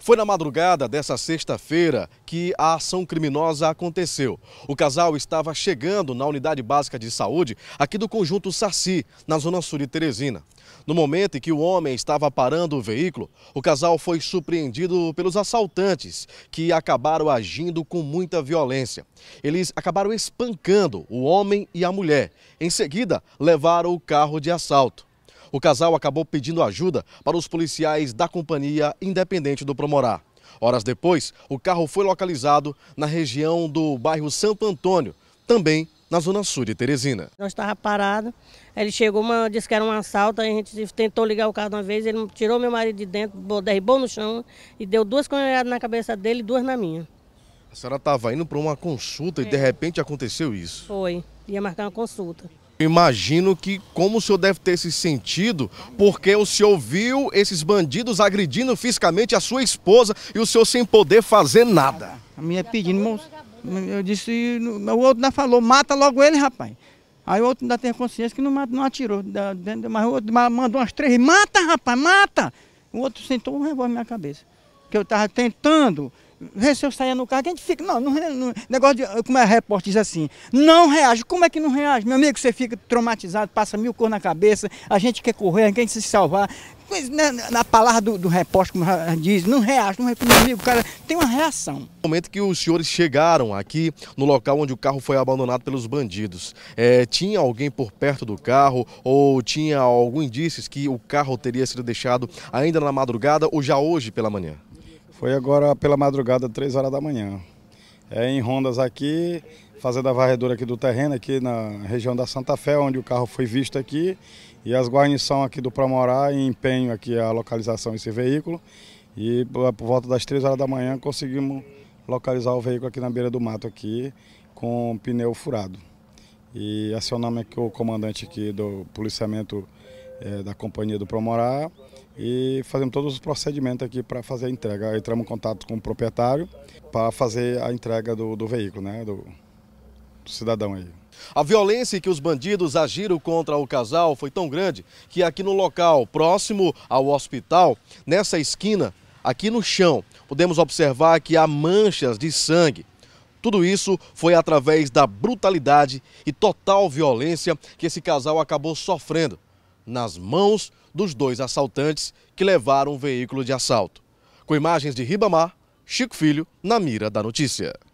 Foi na madrugada dessa sexta-feira que a ação criminosa aconteceu. O casal estava chegando na unidade básica de saúde aqui do conjunto Saci, na zona sul de Teresina. No momento em que o homem estava parando o veículo, o casal foi surpreendido pelos assaltantes, que acabaram agindo com muita violência. Eles acabaram espancando o homem e a mulher. Em seguida, levaram o carro de assalto. O casal acabou pedindo ajuda para os policiais da Companhia Independente do Promorá. Horas depois, o carro foi localizado na região do bairro Santo Antônio, também na zona sul de Teresina. Nós estava parado, ele chegou, uma, disse que era um assalto, a gente tentou ligar o carro uma vez, ele tirou meu marido de dentro, derribou no chão e deu duas canhadas na cabeça dele e duas na minha. A senhora estava indo para uma consulta é. e de é. repente aconteceu isso? Foi, ia marcar uma consulta. Imagino que como o senhor deve ter se sentido, porque o senhor viu esses bandidos agredindo fisicamente a sua esposa e o senhor sem poder fazer nada. A minha pedindo, eu disse, o outro ainda falou, mata logo ele, rapaz. Aí o outro ainda tem consciência que não, não atirou, mas o outro mandou umas três, mata, rapaz, mata! O outro sentou um revólver na minha cabeça, que eu estava tentando eu saia no carro, que a gente fica, não, não, não negócio de, como é repórter diz assim, não reage, como é que não reage? Meu amigo, você fica traumatizado, passa mil cor na cabeça, a gente quer correr, a gente quer se salvar, na, né, na, palavra do, do repórter, como diz, não reage, não reage, meu amigo, cara, tem uma reação. No momento que os senhores chegaram aqui no local onde o carro foi abandonado pelos bandidos, é, tinha alguém por perto do carro ou tinha algum indício que o carro teria sido deixado ainda na madrugada ou já hoje pela manhã? Foi agora pela madrugada, 3 horas da manhã. É em rondas aqui, fazendo a varredura aqui do terreno, aqui na região da Santa Fé, onde o carro foi visto aqui, e as guarnições aqui do Promorá em empenho aqui a localização desse veículo. E por volta das 3 horas da manhã conseguimos localizar o veículo aqui na beira do mato aqui, com pneu furado. E acionamos aqui o comandante aqui do policiamento é, da companhia do promorar e fazemos todos os procedimentos aqui para fazer a entrega. Entramos em contato com o proprietário para fazer a entrega do, do veículo, né, do, do cidadão aí. A violência que os bandidos agiram contra o casal foi tão grande que aqui no local próximo ao hospital, nessa esquina, aqui no chão, podemos observar que há manchas de sangue. Tudo isso foi através da brutalidade e total violência que esse casal acabou sofrendo nas mãos dos dois assaltantes que levaram o veículo de assalto. Com imagens de Ribamar, Chico Filho, na mira da notícia.